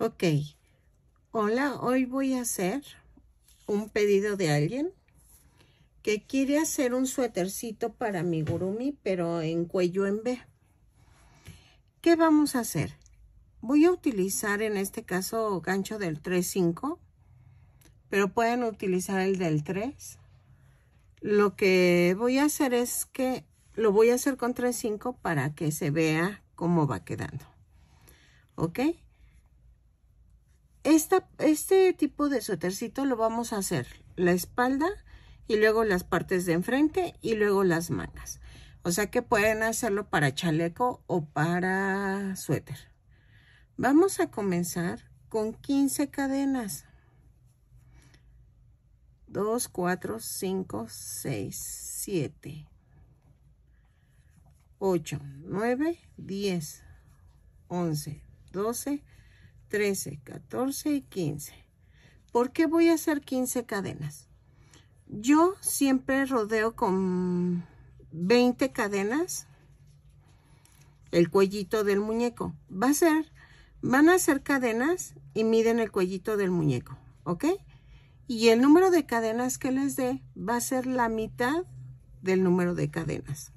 Ok. Hola, hoy voy a hacer un pedido de alguien que quiere hacer un suétercito para mi gurumi, pero en cuello en B. ¿Qué vamos a hacer? Voy a utilizar en este caso gancho del 35 pero pueden utilizar el del 3. Lo que voy a hacer es que lo voy a hacer con 35 para que se vea cómo va quedando. ¿Ok? este tipo de suétercito lo vamos a hacer la espalda y luego las partes de enfrente y luego las mangas. O sea que pueden hacerlo para chaleco o para suéter. Vamos a comenzar con 15 cadenas. 2, 4, 5, 6, 7, 8, 9, 10, 11, 12, 13. 13, 14 y 15. ¿Por qué voy a hacer 15 cadenas? Yo siempre rodeo con 20 cadenas el cuellito del muñeco. Va a ser, van a hacer cadenas y miden el cuellito del muñeco, ¿ok? Y el número de cadenas que les dé va a ser la mitad del número de cadenas.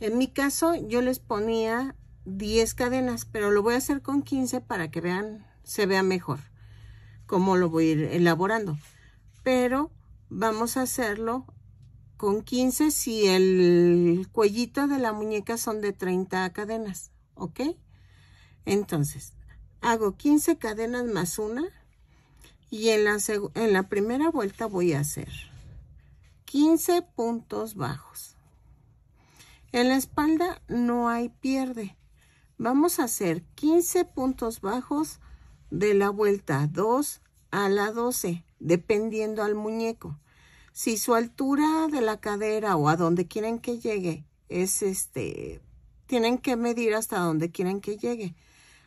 En mi caso, yo les ponía 10 cadenas, pero lo voy a hacer con 15 para que vean, se vea mejor cómo lo voy a ir elaborando. Pero vamos a hacerlo con 15 si el cuellito de la muñeca son de 30 cadenas, ¿ok? Entonces, hago 15 cadenas más una y en la, en la primera vuelta voy a hacer 15 puntos bajos. En la espalda no hay pierde vamos a hacer 15 puntos bajos de la vuelta 2 a la 12, dependiendo al muñeco. Si su altura de la cadera o a donde quieren que llegue es este, tienen que medir hasta donde quieren que llegue.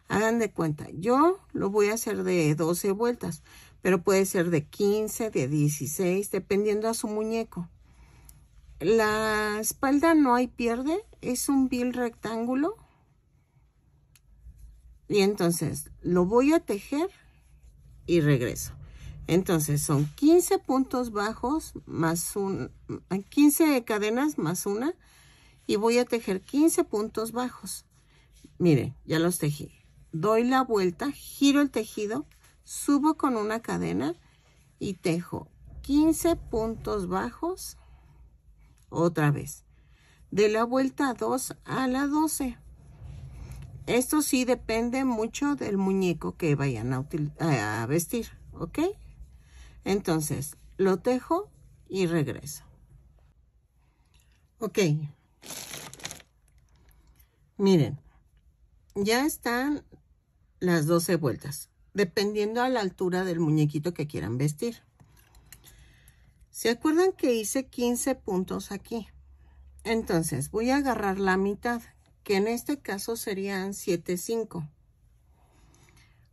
Hagan de cuenta, yo lo voy a hacer de 12 vueltas, pero puede ser de 15, de 16, dependiendo a su muñeco. La espalda no hay pierde, es un vil rectángulo y entonces lo voy a tejer y regreso. Entonces son 15 puntos bajos más un, 15 ah, cadenas más una y voy a tejer 15 puntos bajos. mire ya los tejí. Doy la vuelta, giro el tejido, subo con una cadena y tejo 15 puntos bajos otra vez. De la vuelta 2 a la 12. Esto sí depende mucho del muñeco que vayan a, vestir, ¿ok? Entonces, lo tejo y regreso. Ok. Miren, ya están las 12 vueltas, dependiendo a la altura del muñequito que quieran vestir. ¿Se acuerdan que hice 15 puntos aquí? Entonces, voy a agarrar la mitad, que en este caso serían 7.5.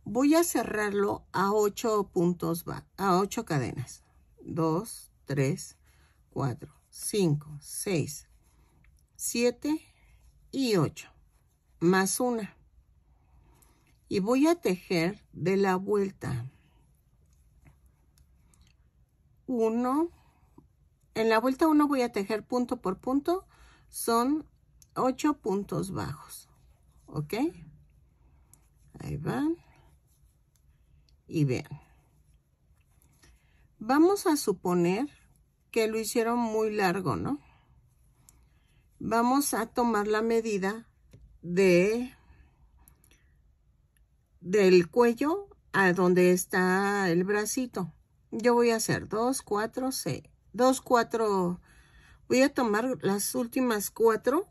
Voy a cerrarlo a 8 puntos, a 8 cadenas. 2, 3, 4, 5, 6, 7 y 8, más una. Y voy a tejer de la vuelta. 1, en la vuelta 1 voy a tejer punto por punto, son Ocho puntos bajos. ¿Ok? Ahí van. Y vean. Vamos a suponer que lo hicieron muy largo, ¿no? Vamos a tomar la medida de del cuello a donde está el bracito. Yo voy a hacer Dos, cuatro, 6, 2, 4, voy a tomar las últimas cuatro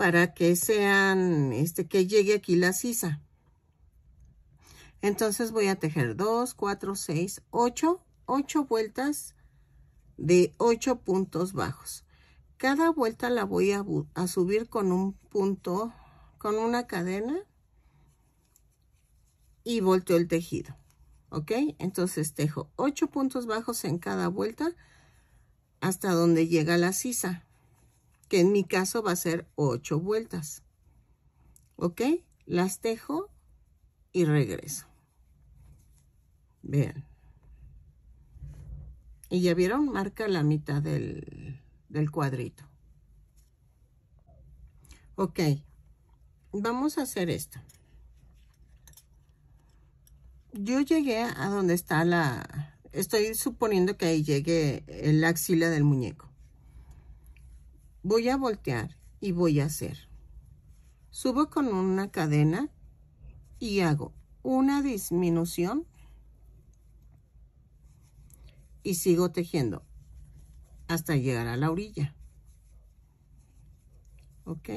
para que sean, este, que llegue aquí la sisa. Entonces voy a tejer 2, 4, 6, 8, 8 vueltas de 8 puntos bajos. Cada vuelta la voy a, subir con un punto, con una cadena y volteo el tejido. ¿Ok? Entonces tejo 8 puntos bajos en cada vuelta hasta donde llega la sisa que en mi caso va a ser 8 vueltas. ¿Ok? Las tejo y regreso. Vean. Y ya vieron, marca la mitad del, del cuadrito. Ok, vamos a hacer esto. Yo llegué a donde está la... Estoy suponiendo que ahí llegue la axila del muñeco voy a voltear y voy a hacer subo con una cadena y hago una disminución y sigo tejiendo hasta llegar a la orilla ok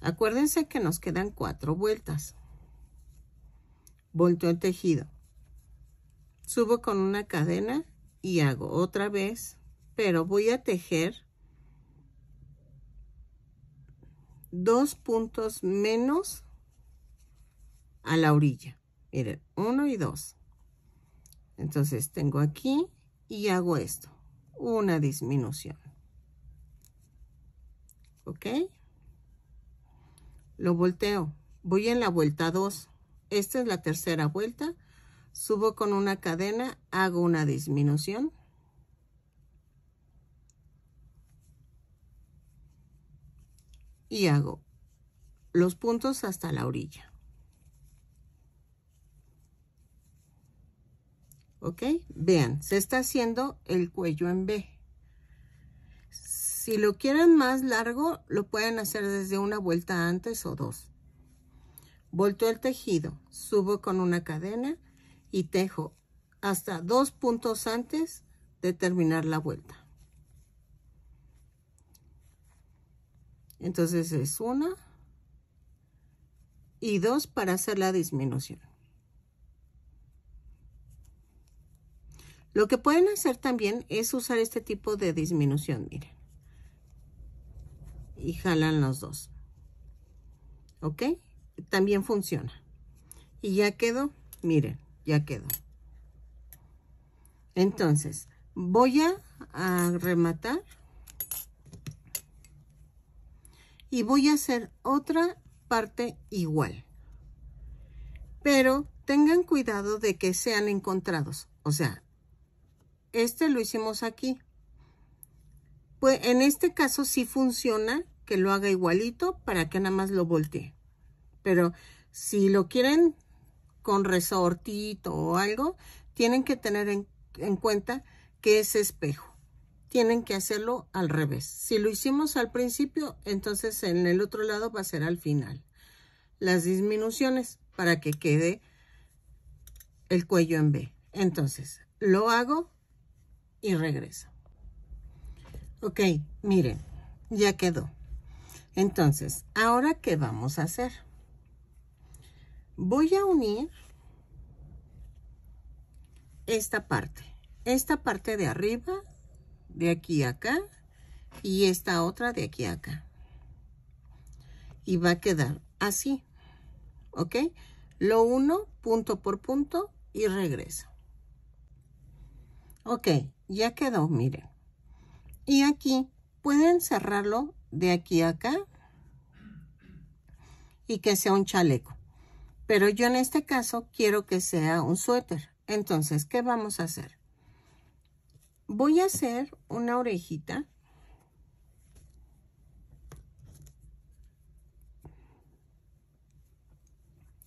acuérdense que nos quedan cuatro vueltas volteo el tejido subo con una cadena y hago otra vez pero voy a tejer dos puntos menos a la orilla. Miren, uno y dos. Entonces tengo aquí y hago esto. Una disminución. ¿Ok? Lo volteo. Voy en la vuelta 2. Esta es la tercera vuelta. Subo con una cadena, hago una disminución. y hago los puntos hasta la orilla. ¿Ok? Vean, se está haciendo el cuello en B. Si lo quieren más largo, lo pueden hacer desde una vuelta antes o dos. Volto el tejido, subo con una cadena y tejo hasta dos puntos antes de terminar la vuelta. Entonces es una y dos para hacer la disminución. Lo que pueden hacer también es usar este tipo de disminución, miren. Y jalan los dos. ¿Ok? También funciona. Y ya quedó, miren, ya quedó. Entonces, voy a, a rematar y voy a hacer otra parte igual. Pero tengan cuidado de que sean encontrados. O sea, este lo hicimos aquí. Pues en este caso sí funciona que lo haga igualito para que nada más lo voltee. Pero si lo quieren con resortito o algo, tienen que tener en, en cuenta que es espejo tienen que hacerlo al revés. Si lo hicimos al principio, entonces en el otro lado va a ser al final. Las disminuciones para que quede el cuello en B. Entonces, lo hago y regreso. Ok, miren, ya quedó. Entonces, ¿ahora qué vamos a hacer? Voy a unir esta parte. Esta parte de arriba de aquí a acá y esta otra de aquí a acá. Y va a quedar así, ¿ok? Lo uno punto por punto y regreso. Ok, ya quedó, miren. Y aquí pueden cerrarlo de aquí a acá y que sea un chaleco. Pero yo en este caso quiero que sea un suéter. Entonces, ¿qué vamos a hacer? voy a hacer una orejita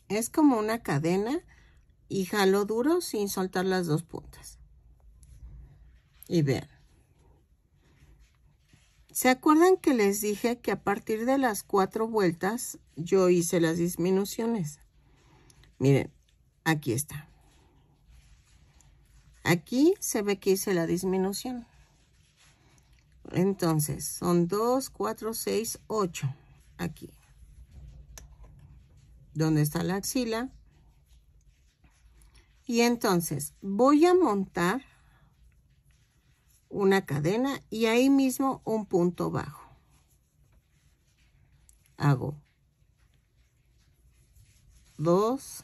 es como una cadena y jalo duro sin soltar las dos puntas y vean ¿Se acuerdan que les dije que a partir de las cuatro vueltas yo hice las disminuciones? Miren, aquí está. Aquí se ve que hice la disminución. Entonces, son 2, 4, 6, 8. Aquí. Donde está la axila. Y entonces, voy a montar una cadena y ahí mismo un punto bajo. Hago 2,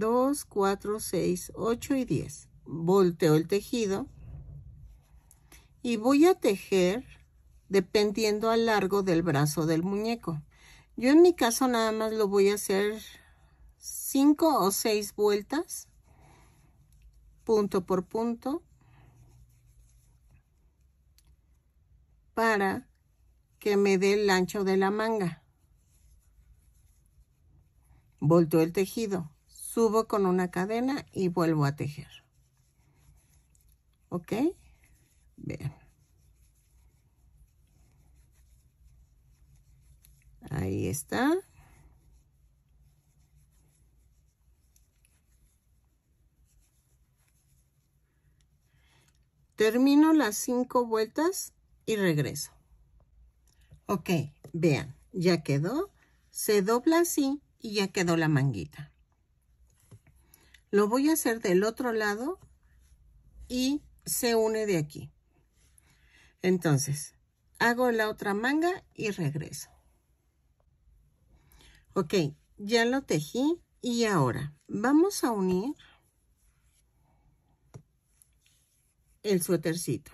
2, 4, 6, 8 y 10. Volteo el tejido y voy a tejer dependiendo al largo del brazo del muñeco. Yo en mi caso nada más lo voy a hacer 5 o 6 vueltas, punto por punto, para que me dé el ancho de la manga. Volto el tejido subo con una cadena y vuelvo a tejer ok vean ahí está termino las cinco vueltas y regreso ok vean ya quedó se dobla así y ya quedó la manguita lo voy a hacer del otro lado y se une de aquí. Entonces, hago la otra manga y regreso. Ok, ya lo tejí y ahora vamos a unir el suétercito.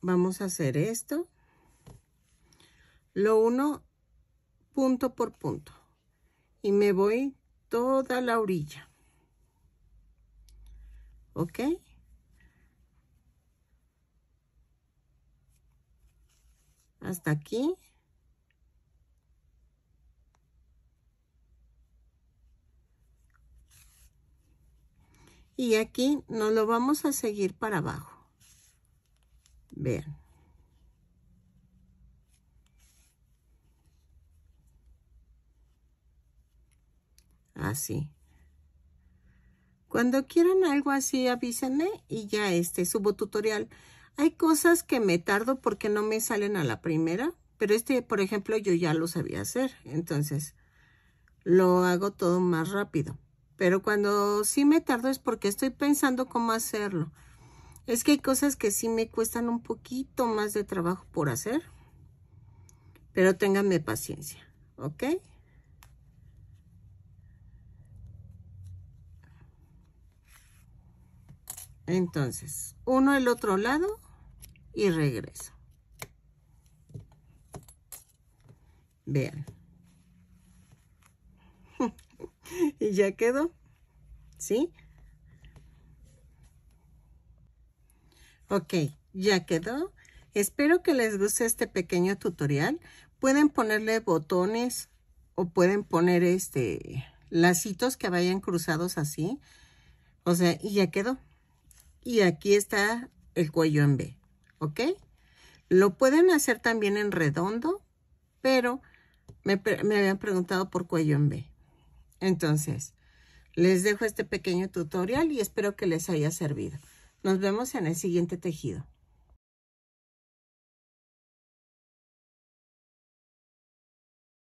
Vamos a hacer esto. Lo uno punto por punto y me voy toda la orilla. ¿Ok? Hasta aquí. Y aquí nos lo vamos a seguir para abajo. Vean. Así. Cuando quieran algo así, avísenme y ya este, subo tutorial. Hay cosas que me tardo porque no me salen a la primera, pero este, por ejemplo, yo ya lo sabía hacer, entonces lo hago todo más rápido. Pero cuando sí me tardo es porque estoy pensando cómo hacerlo. Es que hay cosas que sí me cuestan un poquito más de trabajo por hacer, pero ténganme paciencia, ¿ok? Entonces, uno el otro lado y regreso. Vean. y ya quedó. ¿Sí? Ok, ya quedó. Espero que les guste este pequeño tutorial. Pueden ponerle botones o pueden poner este lacitos que vayan cruzados así. O sea, y ya quedó y aquí está el cuello en B, ¿ok? Lo pueden hacer también en redondo, pero me, me habían preguntado por cuello en B. Entonces, les dejo este pequeño tutorial y espero que les haya servido. Nos vemos en el siguiente tejido.